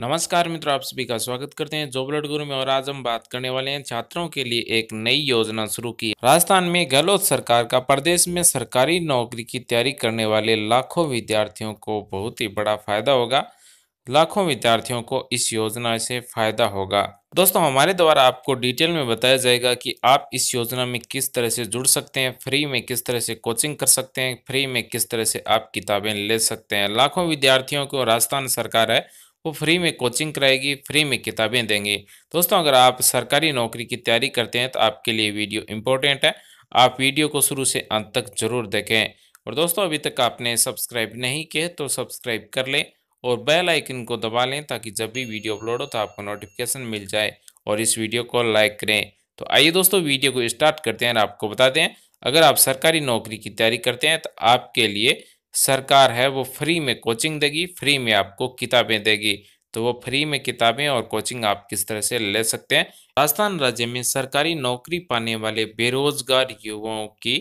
नमस्कार मित्रों आप सभी का स्वागत करते हैं जोबलट गुरु में और आज हम बात करने वाले हैं छात्रों के लिए एक नई योजना शुरू की राजस्थान में गहलोत सरकार का प्रदेश में सरकारी नौकरी की तैयारी करने वाले लाखों विद्यार्थियों को बहुत ही बड़ा फायदा होगा लाखों विद्यार्थियों को इस योजना से फायदा होगा दोस्तों हमारे द्वारा आपको डिटेल में बताया जाएगा कि आप इस योजना में किस तरह से जुड़ सकते हैं फ्री में किस तरह से कोचिंग कर सकते हैं फ्री में किस तरह से आप किताबें ले सकते हैं लाखों विद्यार्थियों को राजस्थान सरकार है वो फ्री में कोचिंग कराएगी फ्री में किताबें देंगी दोस्तों अगर आप सरकारी नौकरी की तैयारी करते हैं तो आपके लिए वीडियो इंपॉर्टेंट है आप वीडियो को शुरू से अंत तक जरूर देखें और दोस्तों अभी तक आपने सब्सक्राइब नहीं किए तो सब्सक्राइब कर लें और बेल आइकन को दबा लें ताकि जब भी वीडियो अपलोड हो तो आपको नोटिफिकेशन मिल जाए और इस वीडियो को लाइक करें तो आइए दोस्तों वीडियो को स्टार्ट करते हैं और आपको बताते हैं अगर आप सरकारी नौकरी की तैयारी करते हैं तो आपके लिए सरकार है वो फ्री में कोचिंग देगी फ्री में आपको किताबें देगी तो वो फ्री में किताबें और कोचिंग आप किस तरह से ले सकते हैं राजस्थान राज्य में सरकारी नौकरी पाने वाले बेरोजगार युवाओं की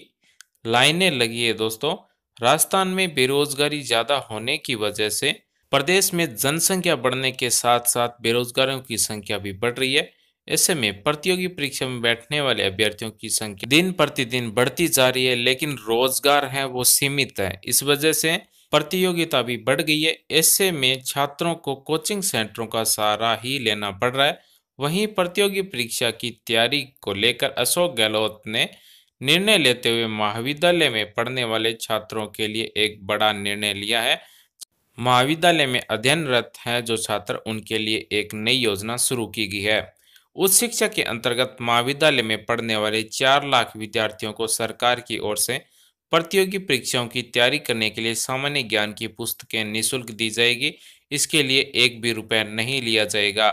लाइनें लगी है दोस्तों राजस्थान में बेरोजगारी ज़्यादा होने की वजह से प्रदेश में जनसंख्या बढ़ने के साथ साथ बेरोजगारों की संख्या भी बढ़ रही है ऐसे में प्रतियोगी परीक्षा में बैठने वाले अभ्यर्थियों की संख्या दिन प्रतिदिन बढ़ती जा रही है लेकिन रोजगार है वो सीमित है इस वजह से प्रतियोगिता भी बढ़ गई है ऐसे में छात्रों को कोचिंग सेंटरों का सहारा ही लेना पड़ रहा है वहीं प्रतियोगी परीक्षा की तैयारी को लेकर अशोक गहलोत ने निर्णय लेते हुए महाविद्यालय में पढ़ने वाले छात्रों के लिए एक बड़ा निर्णय लिया है महाविद्यालय में अध्ययनरत हैं जो छात्र उनके लिए एक नई योजना शुरू की गई है उच्च शिक्षा के अंतर्गत महाविद्यालय में पढ़ने वाले चार लाख विद्यार्थियों को सरकार की ओर से प्रतियोगी परीक्षाओं की तैयारी करने के लिए सामान्य ज्ञान की पुस्तकें निःशुल्क दी जाएगी इसके लिए एक भी रुपये नहीं लिया जाएगा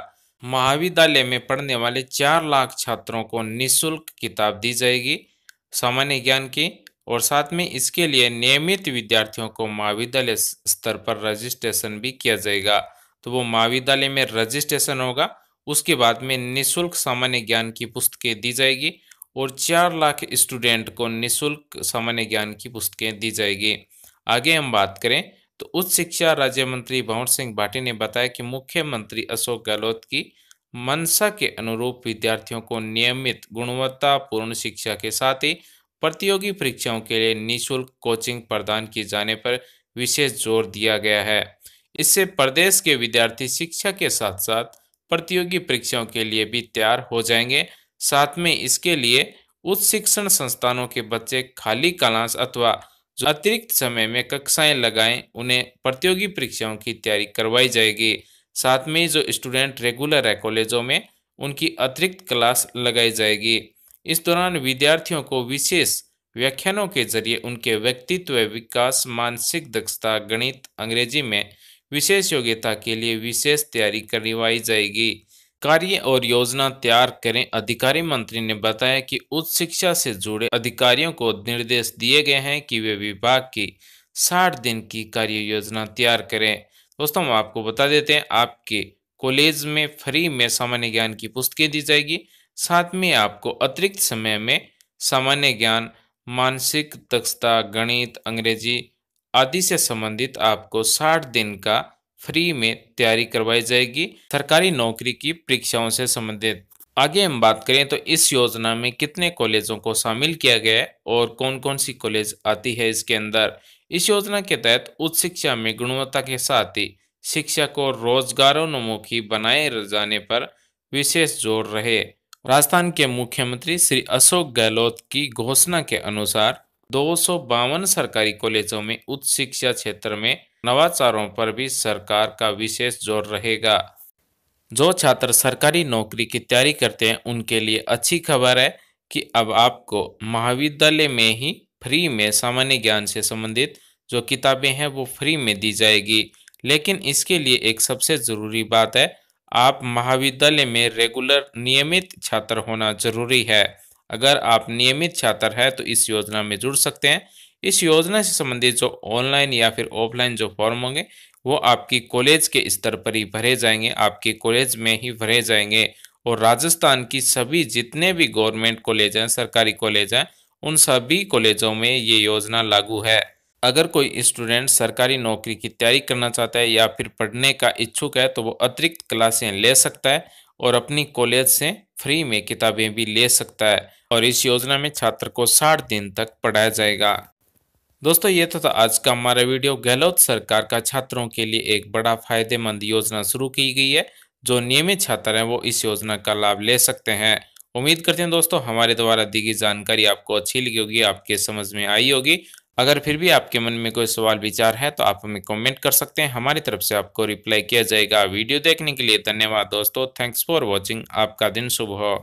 महाविद्यालय में पढ़ने वाले चार लाख छात्रों को निःशुल्क किताब दी जाएगी सामान्य ज्ञान की और साथ में इसके लिए नियमित विद्यार्थियों को महाविद्यालय स्तर पर रजिस्ट्रेशन भी किया जाएगा तो वो महाविद्यालय में रजिस्ट्रेशन होगा उसके बाद में निशुल्क सामान्य ज्ञान की पुस्तकें दी जाएगी और चार लाख स्टूडेंट को निशुल्क सामान्य ज्ञान की पुस्तकें दी जाएगी आगे हम बात करें तो उच्च शिक्षा राज्य मंत्री भंवर सिंह भाटी ने बताया कि मुख्यमंत्री अशोक गहलोत की मनसा के अनुरूप विद्यार्थियों को नियमित गुणवत्तापूर्ण शिक्षा के साथ ही प्रतियोगी परीक्षाओं के लिए निशुल्क कोचिंग प्रदान किए जाने पर विशेष जोर दिया गया है इससे प्रदेश के विद्यार्थी शिक्षा के साथ साथ प्रतियोगी परीक्षाओं के लिए भी तैयार हो जाएंगे साथ में इसके लिए उच्च शिक्षण संस्थानों के बच्चे खाली कालांश अथवा जो अतिरिक्त समय में कक्षाएं लगाएं उन्हें प्रतियोगी परीक्षाओं की तैयारी करवाई जाएगी साथ में जो स्टूडेंट रेगुलर है कॉलेजों में उनकी अतिरिक्त क्लास लगाई जाएगी इस दौरान विद्यार्थियों को विशेष व्याख्यानों के जरिए उनके व्यक्तित्व विकास मानसिक दक्षता गणित अंग्रेजी में विशेष योग्यता के लिए विशेष तैयारी करवाई जाएगी कार्य और योजना तैयार करें अधिकारी मंत्री ने बताया कि उच्च शिक्षा से जुड़े अधिकारियों को निर्देश दिए गए हैं कि वे विभाग की साठ दिन की कार्य योजना तैयार करें दोस्तों हम आपको बता देते हैं आपके कॉलेज में फ्री में सामान्य ज्ञान की पुस्तकें दी जाएगी साथ में आपको अतिरिक्त समय में सामान्य ज्ञान मानसिक दक्षता गणित अंग्रेजी आदि से संबंधित आपको 60 दिन का फ्री में तैयारी करवाई जाएगी सरकारी नौकरी की परीक्षाओं से संबंधित आगे हम बात करें तो इस योजना में कितने कॉलेजों को शामिल किया गया है और कौन कौन सी कॉलेज आती है इसके अंदर इस योजना के तहत उच्च शिक्षा में गुणवत्ता के साथ ही शिक्षा को रोजगारोन्मुखी बनाए जाने पर विशेष जोर रहे राजस्थान के मुख्यमंत्री श्री अशोक गहलोत की घोषणा के अनुसार दो सरकारी कॉलेजों में उच्च शिक्षा क्षेत्र में नवाचारों पर भी सरकार का विशेष जोर रहेगा जो छात्र सरकारी नौकरी की तैयारी करते हैं उनके लिए अच्छी खबर है कि अब आपको महाविद्यालय में ही फ्री में सामान्य ज्ञान से संबंधित जो किताबें हैं वो फ्री में दी जाएगी लेकिन इसके लिए एक सबसे ज़रूरी बात है आप महाविद्यालय में रेगुलर नियमित छात्र होना जरूरी है अगर आप नियमित छात्र हैं तो इस योजना में जुड़ सकते हैं इस योजना से संबंधित जो ऑनलाइन या फिर ऑफलाइन जो फॉर्म होंगे वो आपकी कॉलेज के स्तर पर ही भरे जाएंगे आपके कॉलेज में ही भरे जाएंगे और राजस्थान की सभी जितने भी गवर्नमेंट कॉलेज हैं सरकारी कॉलेज हैं उन सभी कॉलेजों में ये योजना लागू है अगर कोई स्टूडेंट सरकारी नौकरी की तैयारी करना चाहता है या फिर पढ़ने का इच्छुक है तो वो अतिरिक्त क्लासें ले सकता है और अपनी कॉलेज से फ्री में किताबें भी ले सकता है और इस योजना में छात्र को साठ दिन तक पढ़ाया जाएगा दोस्तों ये तो था आज का हमारा वीडियो गहलोत सरकार का छात्रों के लिए एक बड़ा फायदेमंद योजना शुरू की गई है जो नियमित छात्र हैं वो इस योजना का लाभ ले सकते हैं उम्मीद करते हैं दोस्तों हमारे द्वारा दी गई जानकारी आपको अच्छी लगी होगी आपके समझ में आई होगी अगर फिर भी आपके मन में कोई सवाल विचार है तो आप हमें कमेंट कर सकते हैं हमारी तरफ से आपको रिप्लाई किया जाएगा वीडियो देखने के लिए धन्यवाद दोस्तों थैंक्स फॉर वॉचिंग आपका दिन शुभ हो